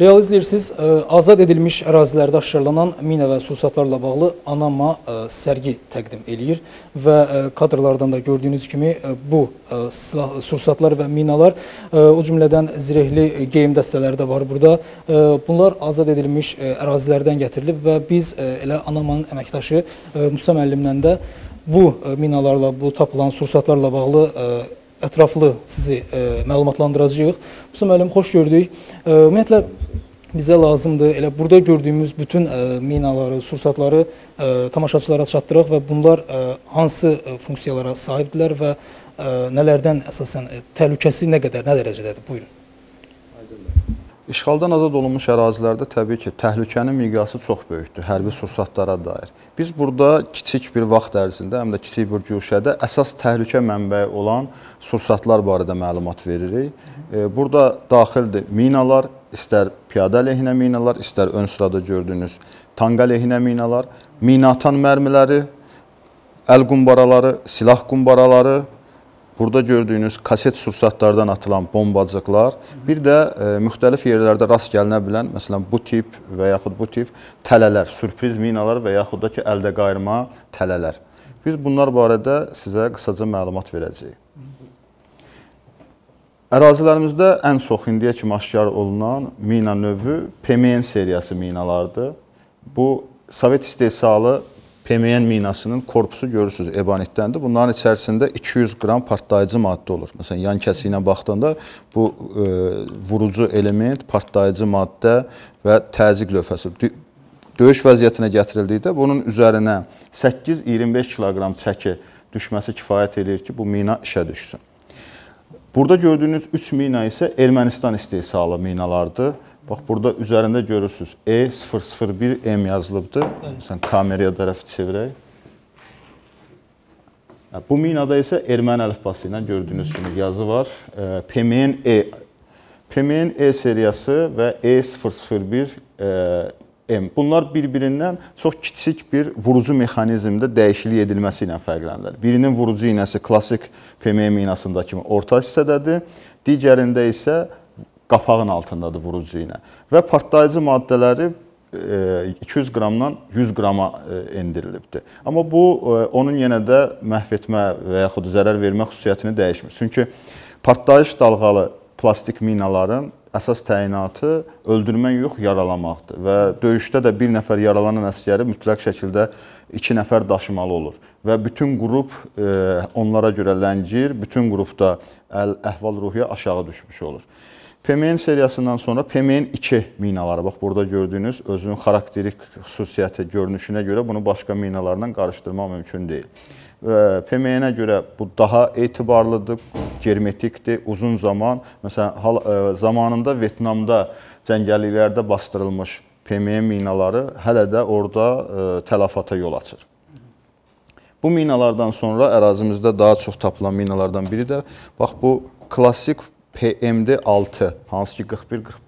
Realiz deyirsiniz, e, azad edilmiş ərazilərdə aşkarlanan mina və sursatlarla bağlı Anama e, sərgi təqdim eləyir və e, kadrlardan da gördüyünüz kimi bu silah, sursatlar və minalar o cümlədən zirehli geyim dəstələri də var burada. Bunlar azad edilmiş ərazilərdən gətirilib və biz elə Anamanın əməkdaşı Musa müəllimdən də bu minalarla, bu tapılan sursatlarla bağlı ətraflı sizi məlumatlandıracağıq. Musa müəllim, xoş gördük. Ümumiyyətlə, bizə lazımdır. Elə burada gördüyümüz bütün ə, e, minaları, sursatları ə, e, tamaşaçılara çatdıraq və bunlar ə, e, hansı funksiyalara sahibdirlər və ə, nələrdən əsasən ə, təhlükəsi nə qədər, nə dərəcədədir? Buyurun. İşğaldan azad olunmuş ərazilərdə təbii ki, təhlükənin miqyası çox böyükdür hərbi sursatlara dair. Biz burada kiçik bir vaxt ərzində, həm də kiçik bir güşədə əsas təhlükə mənbəyi olan sursatlar barədə məlumat veririk E, burada daxildir minalar, istər piyada əleyhinə minalar, istər ön sırada gördüyünüz tank əleyhinə minalar, minatan mərmiləri, əl qumbaraları, silah qumbaraları, burada gördüyünüz kaset sursatlardan atılan bombacıqlar, bir də e, müxtəlif yerlərdə rast gəlinə bilən, məsələn, bu tip və yaxud bu tip tələlər, sürpriz minalar və yaxud da ki, əldə qayırma tələlər. Biz bunlar barədə sizə qısaca məlumat verəcəyik. Ərazilərimizdə ən çox indiyə kimi aşkar olunan mina növü PMN seriyası minalardır. Bu Sovet istehsalı PMN minasının korpusu görürsüz ebanitdəndir. Bunların içərisində 200 qram partlayıcı maddə olur. Məsələn, yan kəsi ilə baxdanda bu e, vurucu element, partlayıcı maddə və təzyiq lövhəsi döyüş vəziyyətinə gətirildikdə bunun üzərinə 8-25 kiloqram çəki düşməsi kifayət eləyir ki, bu mina işə düşsün. Burada gördüyünüz 3 mina isə Ermənistan istehsalı minalardır. Bax burada üzərində görürsüz E001M yazılıbdır. Sən kameraya tərəf çevirək. Bu minada isə erməni əlifbası ilə gördüyünüz kimi yazı var. PMN E PMN e, e seriyası və E001 M. Bunlar bir-birindən çox kiçik bir vurucu mexanizmdə dəyişiklik edilməsi ilə fərqlənirlər. Birinin vurucu iynəsi klassik PMM iynəsində kimi orta hissədədir, digərində isə qapağın altındadır vurucu iynə. Və partlayıcı maddələri 200 e, qramdan 100 qrama e, endirilibdi. Amma bu e, onun yenə də məhv etmə və yaxud zərər vermə xüsusiyyətini dəyişmir. Çünki partlayış dalğalı plastik minaların əsas təyinatı öldürmək yox, yaralamaqdır və döyüşdə də bir nəfər yaralanan əsgəri mütləq şəkildə 2 nəfər daşımalı olur və bütün qrup e, onlara görə ləngir, bütün qrupda əl, əhval-ruhiyyə aşağı düşmüş olur. PMN seriyasından sonra PMN 2 minaları, bax burada gördüyünüz özünün xarakterik xüsusiyyəti görünüşünə görə bunu başqa minalarla qarışdırmaq mümkün deyil. PMN-ə görə bu daha etibarlıdır, germetikdir, uzun zaman, məsələn, hal, ə, e, zamanında Vyetnamda cəngəlliklərdə bastırılmış PMN minaları hələ də orada ə, e, tələfata yol açır. Bu minalardan sonra ərazimizdə daha çox tapılan minalardan biri də bax bu klassik PMD-6, hansı ki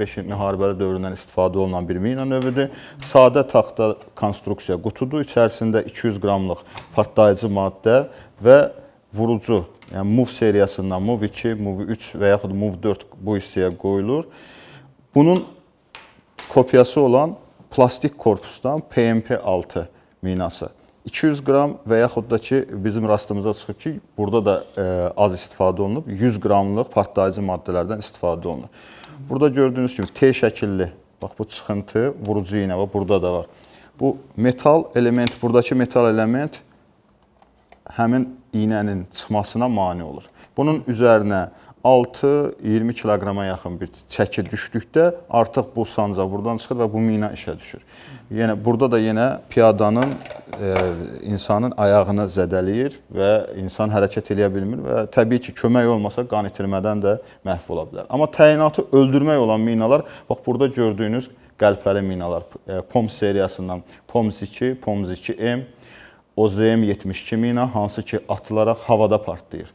41-45 müharibəli dövründən istifadə olunan bir mina növüdür. Sadə taxta konstruksiya qutudur. İçərisində 200 qramlıq partlayıcı maddə və vurucu, yəni MUV seriyasından MUV-2, MUV-3 və yaxud MUV-4 bu hissəyə qoyulur. Bunun kopyası olan plastik korpusdan PMP-6 minası 200 qram və yaxud da ki, bizim rastımıza çıxıb ki, burada da ə, e, az istifadə olunub, 100 qramlıq partlayıcı maddələrdən istifadə olunur. Burada gördüyünüz kimi T şəkilli, bax bu çıxıntı vurucu iynə var, burada da var. Bu metal element, buradakı metal element həmin iynənin çıxmasına mane olur. Bunun üzərinə 6-20 kiloqrama yaxın bir çəki düşdükdə artıq bu sancaq buradan çıxır və bu mina işə düşür yenə burada da yenə piyadanın e, insanın ayağını zədələyir və insan hərəkət eləyə bilmir və təbii ki, kömək olmasa qan itirmədən də məhv ola bilər. Amma təyinatı öldürmək olan minalar, bax burada gördüyünüz qəlpəli minalar, e, POM seriyasından POMZ-2, POMZ-2M, OZM-72 mina, hansı ki, atılaraq havada partlayır.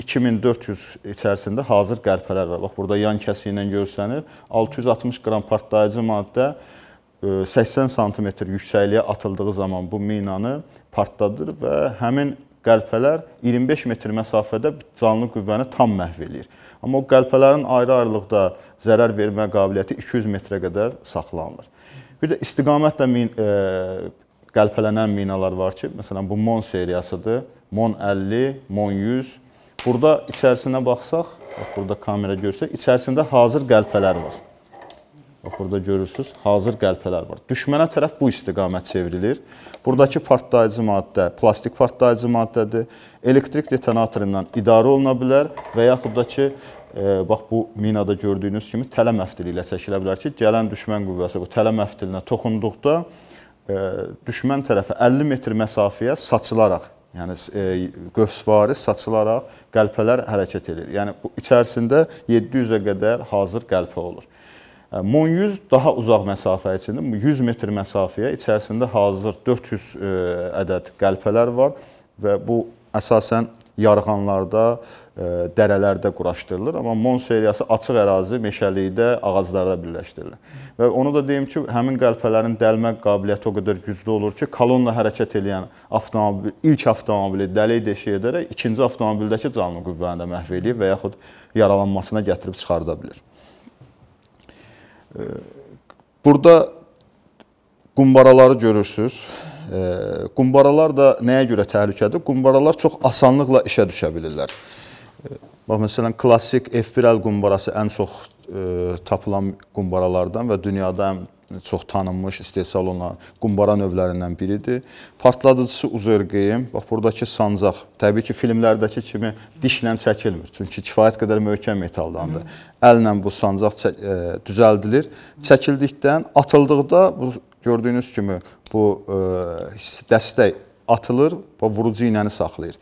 2400 içərisində hazır qəlpələr var. Bax, burada yan kəsiyi ilə görsənir. 660 qram partlayıcı maddə, 80 sm yüksəkliyə atıldığı zaman bu minanı partladır və həmin qəlpələr 25 metr məsafədə canlı qüvvəni tam məhv eləyir. Amma o qəlpələrin ayrı-ayrılıqda zərər vermə qabiliyyəti 200 metrə qədər saxlanılır. Bir də istiqamətlə min, e, qəlpələnən minalar var ki, məsələn bu MON seriyasıdır. MON 50, MON 100. Burada içərisinə baxsaq, bax burada kamera görsə, içərisində hazır qəlpələr var. Bax burada görürsüz, hazır qəlpələr var. Düşmənə tərəf bu istiqamət çevrilir. Buradakı partlayıcı maddə plastik partlayıcı maddədir. Elektrik detonatorundan idarə oluna bilər və yaxud da ki, e, bax bu minada gördüyünüz kimi tələ məftili ilə çəkilə bilər ki, gələn düşmən qüvvəsi bu tələ məftilinə toxunduqda e, düşmən tərəfə 50 metr məsafəyə saçılaraq Yəni e, qövsvari saçılaraq qəlpələr hərəkət edir. Yəni bu içərisində 700-ə qədər hazır qəlpə olur. Mon 100 daha uzaq məsafə üçün 100 metr məsafəyə içərisində hazır 400 ədəd qəlpələr var və bu əsasən yarğanlarda, dərələrdə quraşdırılır, amma Mon seriyası açıq ərazi, meşəlikdə, ağaclarda birləşdirilir. Və onu da deyim ki, həmin qəlpələrin dəlmə qabiliyyəti o qədər güclü olur ki, kolonna hərəkət edən avtomobil, ilk avtomobili dəlik deşik edərək ikinci avtomobildəki canlı qüvvəni də məhv eləyib və yaxud yaralanmasına gətirib çıxarda bilər. Burada qumbaraları görürsüz. Qumbaralar da nəyə görə təhlükədir? Qumbaralar çox asanlıqla işə düşə bilirlər. Bax, məsələn, klassik F1L qumbarası ən çox e, tapılan qumbaralardan və dünyada ən çox tanınmış istehsal olunan qumbara növlərindən biridir. Partladıcısı uzerqeyim. Bax buradakı sancaq təbii ki, filmlərdəki kimi dişlə çəkilmir. Çünki kifayət qədər möhkəm metaldandır. Əllə bu sancaq çək, ə, e, düzəldilir. Çəkildikdən atıldıqda bu gördüyünüz kimi bu ə, e, dəstək atılır və vurucu iynəni saxlayır.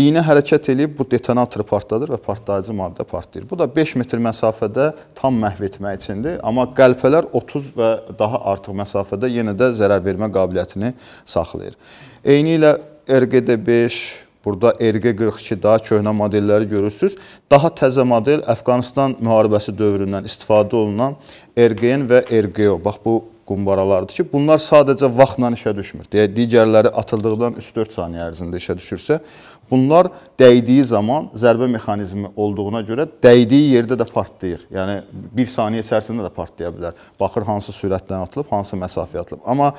İynə hərəkət eləyib bu detonator partladır və partlayıcı maddə partlayır. Bu da 5 metr məsafədə tam məhv etmək üçündür, amma qəlpələr 30 və daha artıq məsafədə yenə də zərər vermə qabiliyyətini saxlayır. Eyni ilə RGD5, Burada RG42 daha köhnə modelləri görürsüz. Daha təzə model Əfqanistan müharibəsi dövründən istifadə olunan RGN və RGO. Bax bu qumbaralardır ki, bunlar sadəcə vaxtla işə düşmür. Digərləri atıldıqdan 3-4 saniyə ərzində işə düşürsə, Bunlar dəydiyi zaman zərbə mexanizmi olduğuna görə dəydiyi yerdə də partlayır. Yəni 1 saniyə içərisində də partlaya bilər. Baxır hansı sürətlə atılıb, hansı məsafəyə atılıb. Amma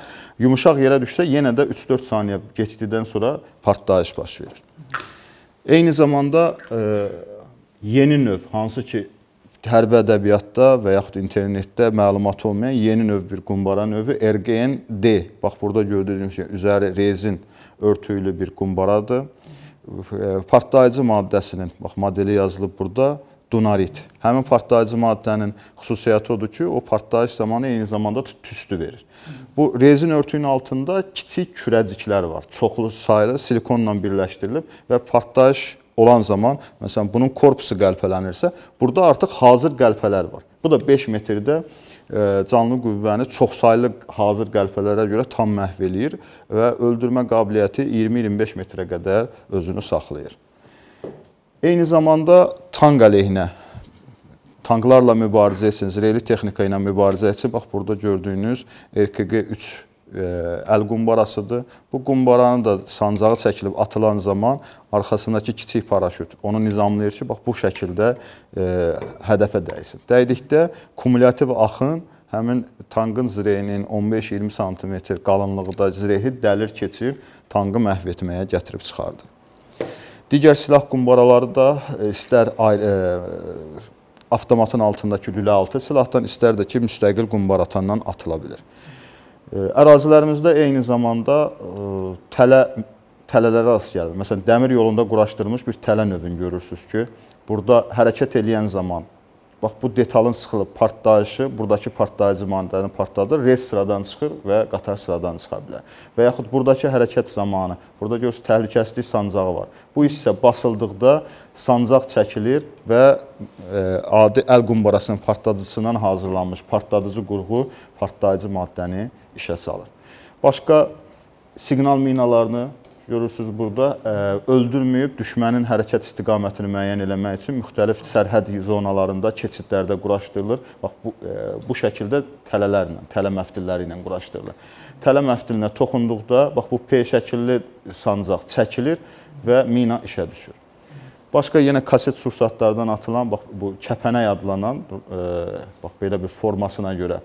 yumşaq yerə düşsə yenə də 3-4 saniyə keçdikdən sonra partlayış baş verir. Eyni zamanda e, yeni növ hansı ki hərbi ədəbiyyatda və yaxud internetdə məlumat olmayan yeni növ bir qumbara növü RGN-D. Bax burada gördüyünüz kimi üzəri rezin örtüylü bir qumbaradır. E, partlayıcı maddəsinin, bax modeli yazılıb burada, dunarit. Həmin partlayıcı maddənin xüsusiyyəti odur ki, o partlayış zamanı eyni zamanda tüstü verir. Bu rezin örtüyünün altında kiçik kürəciklər var. Çoxlu sayda silikonla birləşdirilib və partlayış olan zaman, məsələn, bunun korpusu qəlpələnirsə, burada artıq hazır qəlpələr var. Bu da 5 metrdə canlı qüvvəni çoxsaylı hazır qəlpələrə görə tam məhv eləyir və öldürmə qabiliyyəti 20-25 metrə qədər özünü saxlayır. Eyni zamanda tank əleyhinə tanklarla mübarizə etsiniz, reyli texnika ilə mübarizə etsiniz. Bax burada gördüyünüz RKG 3 əl qumbarasıdır. Bu qumbaranın da sancağı çəkilib atılan zaman arxasındakı kiçik paraşüt onu nizamlayır ki, bax bu şəkildə hədəfə dəysin. Dəydikdə kumulyativ axın həmin tankın zireyinin 15-20 sm qalınlığında zirehi dəlir keçir, tankı məhv etməyə gətirib çıxardır. Digər silah qumbaraları da istər ayrı, avtomatın altındakı lülə altı silahdan, istər də ki, müstəqil qumbar atandan atıla bilir. Ərazilərimizdə eyni zamanda e, tələ tələlərə rast gəlir. Məsələn, dəmir yolunda quraşdırılmış bir tələ növünü görürsüz ki, burada hərəkət eləyən zaman Bax bu detalın sıxılıb partlayışı burdakı partlayıcı mandanı partladır, rels sıradan çıxır və qatar sıradan çıxa bilər. Və yaxud burdakı hərəkət zamanı, burada görürsüz təhlükəsizlik sancağı var. Bu hissə basıldıqda sancaq çəkilir və e, adi əl qumbarasının partladıcısından hazırlanmış partladıcı qurğu partlayıcı maddəni işə salır. Başqa siqnal minalarını Görürsüz burada e, öldürməyib düşmənin hərəkət istiqamətini müəyyən eləmək üçün müxtəlif sərhəd zonalarında, keçidlərdə quraşdırılır. Bax bu e, bu şəkildə tələlərlə, tələ məftilləri ilə quraşdırılır. Tələ məftilinə toxunduqda bax bu P şəkilli sancaq çəkilir və mina işə düşür. Başqa yenə kaset sursatlardan atılan bax bu kəpənək adlanan e, bax belə bir formasına görə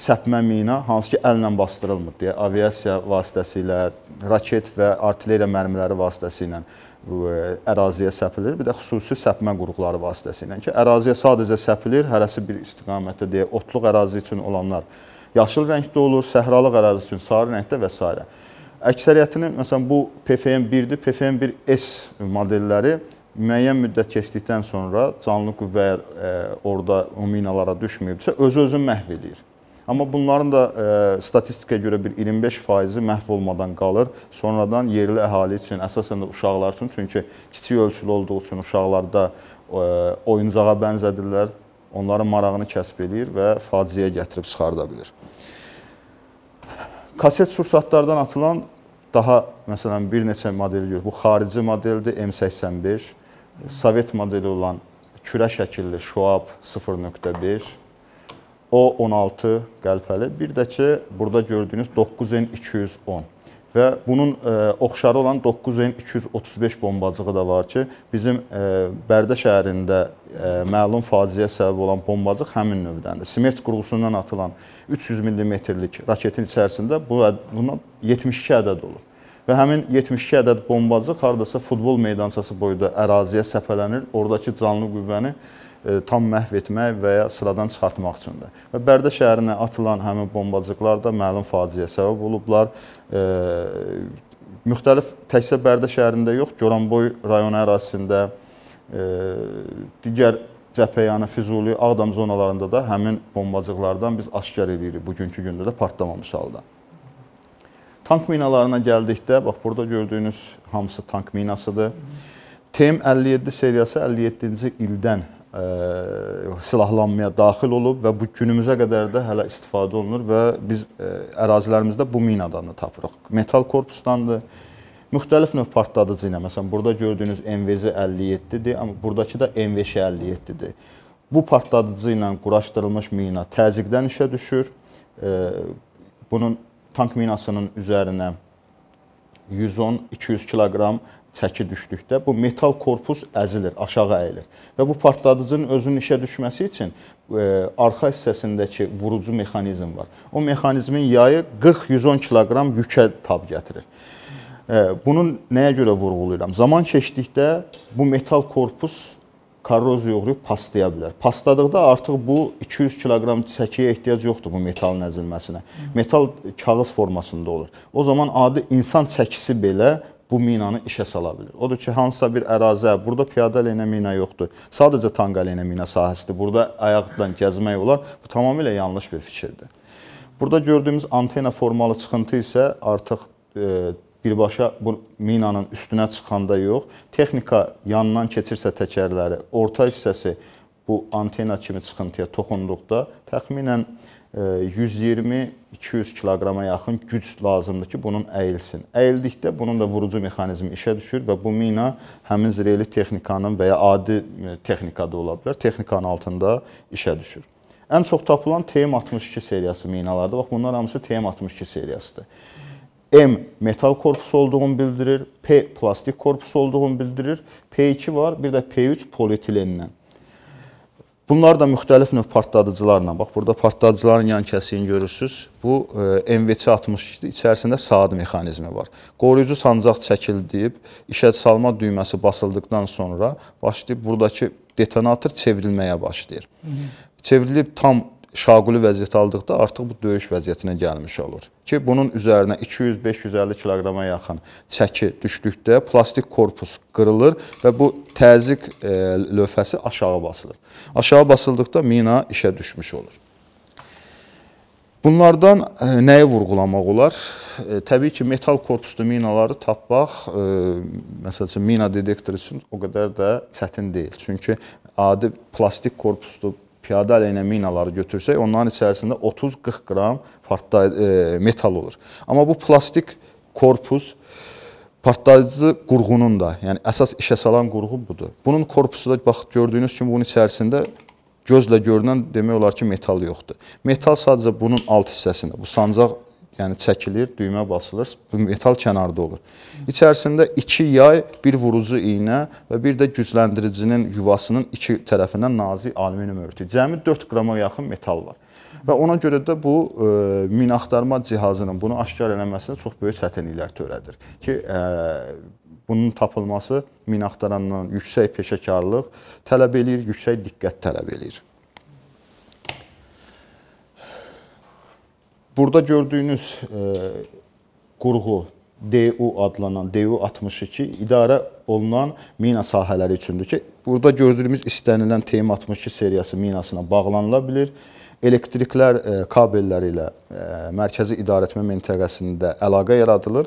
səpmə mina, hansı ki, əllə bastırılmır deyə aviasiya vasitəsilə, raket və artilleriya mərmiləri vasitəsilə e, əraziyə səpilir. Bir də xüsusi səpmə qurğuları vasitəsilə ki, əraziyə sadəcə səpilir, hərəsi bir istiqamətdə deyə otluq ərazi üçün olanlar yaşıl rəngdə olur, səhralıq ərazi üçün sarı rəngdə və s. Əksəriyyətini məsələn bu PFM 1-dir, PFM 1S modelləri müəyyən müddət keçdikdən sonra canlı qüvvə e, orada o minalara düşməyibsə, öz-özünü məhv eləyir. Amma bunların da e, statistikaya görə bir 25%-i məhv olmadan qalır. Sonradan yerli əhali üçün, əsasən də uşaqlar üçün, çünki kiçik ölçülü olduğu üçün uşaqlarda e, oyuncağa bənzədirlər, onların marağını kəsb eləyir və faciəyə gətirib çıxarda bilir. Kaset sursatlardan atılan daha məsələn bir neçə model görür. Bu xarici modeldir M85, Sovet modeli olan kürə şəkilli şuab 0.5 O 16 qəlpəli, bir də ki, burada gördüyünüz 9N210 və bunun e, oxşarı olan 9N235 bombacığı da var ki, bizim e, Bərdə şəhərində e, məlum faciəyə səbəb olan bombacıq həmin növdəndir. Smerç qurğusundan atılan 300 millimetrlik raketin içərisində bu buna 72 ədəd olur. Və həmin 72 ədəd bombacıq hardasa futbol meydançası boyda əraziyə səpələnir. Oradakı canlı qüvvəni E, tam məhv etmək və ya sıradan çıxartmaq üçündür. Və Bərdə şəhərinə atılan həmin bombacıqlar da məlum faciəyə səbəb olublar. E, müxtəlif təkcə Bərdə şəhərində yox, Goranboy rayon ərazisində e, digər Cəbhəyanə, Füzuli, Ağdam zonalarında da həmin bombacıqlardan biz aşkar edirik bugünkü gündə də partlamamış halda. Tank minalarına gəldikdə, bax burada gördüyünüz hamısı tank minasıdır. TM 57 seriyası 57-ci ildən ə, silahlanmaya daxil olub və bu günümüzə qədər də hələ istifadə olunur və biz ə, e, ərazilərimizdə bu minadanı tapırıq. Metal korpusdandır. Müxtəlif növ partladıcı ilə, məsələn, burada gördüyünüz MVZ-57-dir, amma burdakı da MVŞ-57-dir. Bu partladıcı ilə quraşdırılmış mina təzyiqdən işə düşür. Ə, bunun tank minasının üzərinə 110-200 kiloqram çəki düşdükdə bu metal korpus əzilir, aşağı əyilir və bu partladıcının özünün işə düşməsi üçün ə, e, arxa hissəsindəki vurucu mexanizm var. O mexanizmin yayı 40-110 kq yükə tab gətirir. Ə, e, bunun nəyə görə vurğulayıram? Zaman keçdikdə bu metal korpus korroziya uğrayıb paslaya bilər. Pasladıqda artıq bu 200 kq çəkiyə ehtiyac yoxdur bu metalın əzilməsinə. Metal kağız formasında olur. O zaman adi insan çəkisi belə bu minanı işə sala bilir. Odur ki, hansısa bir ərazə, burada piyada leyinə mina yoxdur. Sadəcə tanqa leyinə mina sahəsidir. Burada ayaqla gəzmək olar. Bu tamamilə yanlış bir fikirdir. Burada gördüyümüz antena formalı çıxıntı isə artıq e, birbaşa bu minanın üstünə çıxanda yox, texnika yanından keçirsə təkərləri, orta hissəsi bu antena kimi çıxıntıya toxunduqda təxminən 120-200 kiloqrama yaxın güc lazımdır ki, bunun əyilsin. Əyildikdə bunun da vurucu mexanizmi işə düşür və bu mina həmin zireli texnikanın və ya adi e, texnikada ola bilər, texnikanın altında işə düşür. Ən çox tapılan TM62 seriyası minalardır. Bax, bunlar hamısı TM62 seriyasıdır. M metal korpusu olduğunu bildirir, P plastik korpusu olduğunu bildirir, P2 var, bir də P3 polietilenlə. Bunlar da müxtəlif növ partladıcılarla, bax burada partladıcıların yan kəsiyini görürsüz. Bu e, MVC-62 içərisində saat mexanizmi var. Qoruyucu sancaq çəkildiyib, işə salma düyməsi basıldıqdan sonra başlayıb buradakı detonator çevrilməyə başlayır. Hı -hı. Çevrilib tam şaquli vəziyyət aldıqda artıq bu döyüş vəziyyətinə gəlmiş olur. Ki, bunun üzərinə 200-550 kiloqrama yaxın çəki düşdükdə plastik korpus qırılır və bu təzyiq e, lövhəsi aşağı basılır. Aşağı basıldıqda mina işə düşmüş olur. Bunlardan e, nəyi vurğulamaq olar? E, təbii ki, metal korpuslu minaları tapmaq, e, məsəl üçün mina detektoru üçün o qədər də çətin deyil. Çünki adi plastik korpuslu piyada əleyhinə minaları götürsək, onların içərisində 30-40 qram partla e, metal olur. Amma bu plastik korpus partlayıcı qurğunun da, yəni əsas işə salan qurğu budur. Bunun korpusu da bax gördüyünüz kimi bunun içərisində gözlə görünən demək olar ki, metal yoxdur. Metal sadəcə bunun alt hissəsində, bu sancaq yəni çəkilir, düymə basılır, metal kənarda olur. İçərisində 2 yay, bir vurucu iynə və bir də gücləndiricinin yuvasının iki tərəfindən nazik alüminium örtüyü. Cəmi 4 qrama yaxın metal var. Və ona görə də bu e, min axtarma cihazının bunu aşkar eləməsinə çox böyük çətinliklər törədir ki, e, bunun tapılması min axtarandan yüksək peşəkarlıq tələb eləyir, yüksək diqqət tələb eləyir. Burada gördüyünüz e, qurğu DU adlanan DU62 idarə olunan mina sahələri üçündür ki, burada gördüyümüz istənilən TM62 seriyası minasına bağlanıla bilir. Elektriklər e, kabelləri ilə e, mərkəzi idarəetmə məntəqəsində əlaqə yaradılır.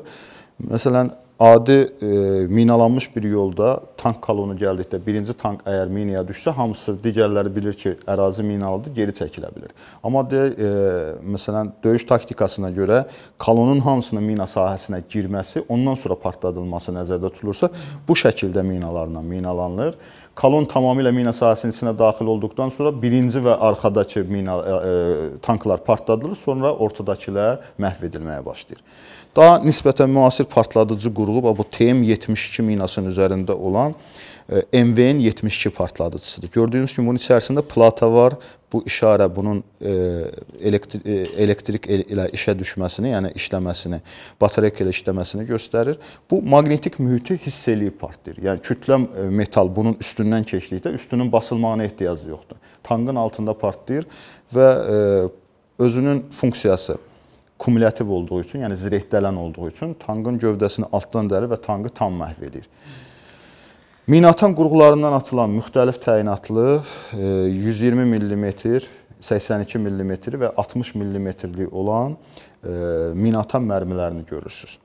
Məsələn, adi e, minalanmış bir yolda tank kolonu gəldikdə birinci tank əgər minaya düşsə, hamısı digərləri bilir ki, ərazi minalıdır, geri çəkilə bilər. Amma de, e, məsələn, döyüş taktikasına görə kolonun hamısının mina sahəsinə girməsi, ondan sonra partladılması nəzərdə tutulursa, bu şəkildə minalarla minalanılır. Kolon tamamilə mina sahəsinin içinə daxil olduqdan sonra birinci və arxadakı mina e, e tanklar partladılır, sonra ortadakılar məhv edilməyə başlayır. Daha nisbətən müasir partladıcı qurğu və bu TM72 minasının üzərində olan e, MVN 72 partladıcısıdır. Gördüyünüz kimi bunun içərisində plata var. Bu işarə bunun e, elektri e, elektrik ilə işə düşməsini, yəni işləməsini, batareya ilə işləməsini göstərir. Bu maqnetik mühiti hiss eləyib partlayır. Yəni kütlə metal bunun üstündən keçdikdə üstünün basılmağına ehtiyac yoxdur. Tankın altında partlayır və özünün funksiyası kumulyativ olduğu üçün, yəni zirehdelən olduğu üçün tankın gövdəsini altdan dəlir və tankı tam məhv edir. Minatan qurğularından atılan müxtəlif təyinatlı e, 120 mm, 82 mm və 60 mm-lik olan e, minatan mərmilərini görürsüz.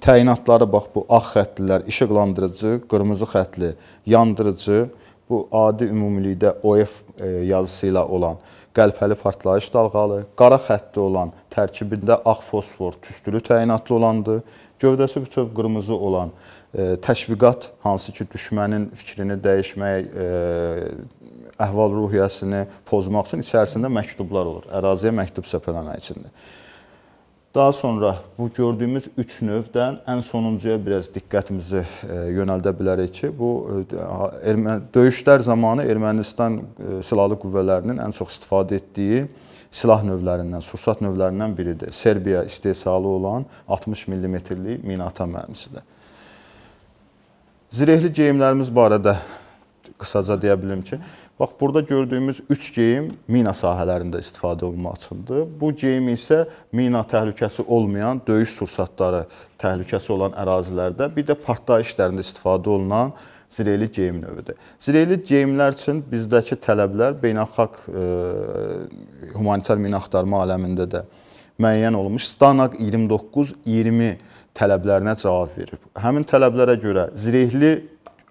Təyinatları bax bu ağ xəttlilər işıqlandırıcı, qırmızı xəttli yandırıcı, bu adi ümumilikdə OF e, yazısı ilə olan qəlpəli partlayış dalğalı, qara xətti olan tərkibində ağ fosfor tüstülü təyinatlı olandır. Gövdəsi bütöv qırmızı olan e, təşviqat, hansı ki, düşmənin fikrini dəyişmək, e, əhval-ruhiyyəsini pozmaq üçün içərisində məktublar olur. Əraziyə məktub səpələnmək üçündür. Daha sonra bu gördüyümüz üç növdən ən sonuncuya biraz diqqətimizi e, yönəldə bilərik ki, bu e, döyüşlər zamanı Ermənistan e, silahlı qüvvələrinin ən çox istifadə etdiyi silah növlərindən, sursat növlərindən biridir. Serbiya istehsalı olan 60 millimetrlik minaatan mərmisidir. Zirehli geyimlərimiz barədə qısaca deyə bilim ki, Bax burada gördüyümüz 3 geyim mina sahələrində istifadə olunmaq üçündür. Bu geyim isə mina təhlükəsi olmayan döyüş sursatları təhlükəsi olan ərazilərdə, bir də partlayış işlərində istifadə olunan zirehli geyim növüdür. Zirehli geyimlər üçün bizdəki tələblər beynəlxalq e, humanitar mina axtarma aləmində də müəyyən olmuş Stanaq 29-20 tələblərinə cavab verib. Həmin tələblərə görə zirehli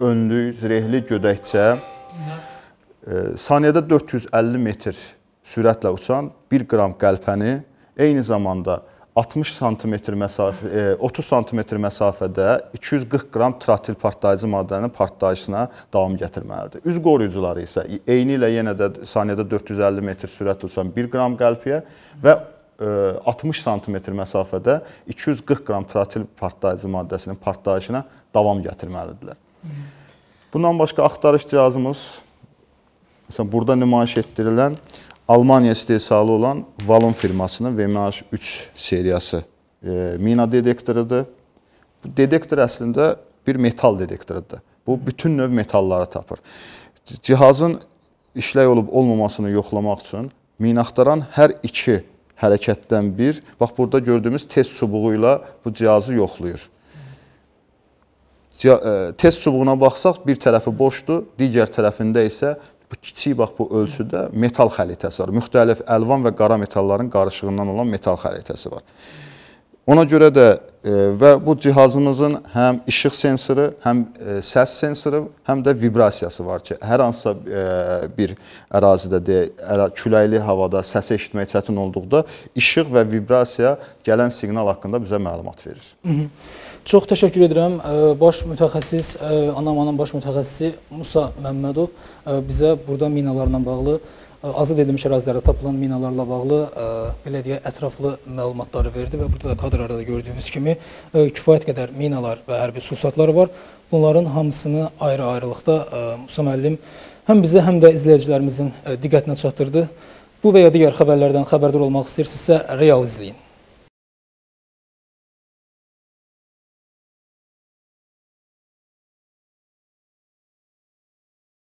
önlük, zirehli gödəkçə, saniyədə 450 metr sürətlə uçan 1 qram qəlpəni eyni zamanda 60 sm məsafə 30 e, sm məsafədə 240 qram trotil partlayıcı maddənin partlayışına davam gətirməlidir. Üz qoruyucuları isə eyni ilə yenə də saniyədə 450 metr sürət uçan 1 qram qəlpiyə və 60 e, sm məsafədə 240 qram trotil partlayıcı maddəsinin partlayışına davam gətirməlidirlər. Bundan başqa axtarış cihazımız Məsələn, burada nümayiş etdirilən Almaniya istehsalı olan Valon firmasının VMH3 seriyası e, mina detektorudur. Bu detektor əslində bir metal detektorudur. Bu bütün növ metalları tapır. Cihazın işlək olub olmamasını yoxlamaq üçün minaxtaran hər iki hərəkətdən bir, bax burada gördüyümüz test çubuğu ilə bu cihazı yoxlayır. E, test çubuğuna baxsaq, bir tərəfi boşdur, digər tərəfində isə bu kiçik bax bu ölçüdə metal xəlitəsi var. Müxtəlif əlvan və qara metalların qarışığından olan metal xəlitəsi var. Ona görə də e, və bu cihazımızın həm işıq sensoru, həm e, səs sensoru, həm də vibrasiyası var ki, hər hansısa e, bir ərazidə deyə küləkli havada səsi eşitmək çətin olduqda işıq və vibrasiya gələn siqnal haqqında bizə məlumat verir. Çox təşəkkür edirəm. Baş mütəxəssis, Anamanın baş mütəxəssisi Musa Məmmədov bizə burada minalarla bağlı azad edilmiş ərazilərdə tapılan minalarla bağlı ə, e, belə deyək ətraflı məlumatları verdi və burada da kadrlarda da gördüyünüz kimi ə, e, kifayət qədər minalar və hərbi sursatlar var. Bunların hamısını ayrı-ayrılıqda e, Musa müəllim həm bizə, həm də izləyicilərimizin diqqətinə çatdırdı. Bu və ya digər xəbərlərdən xəbərdar olmaq istəyirsinizsə, real izləyin.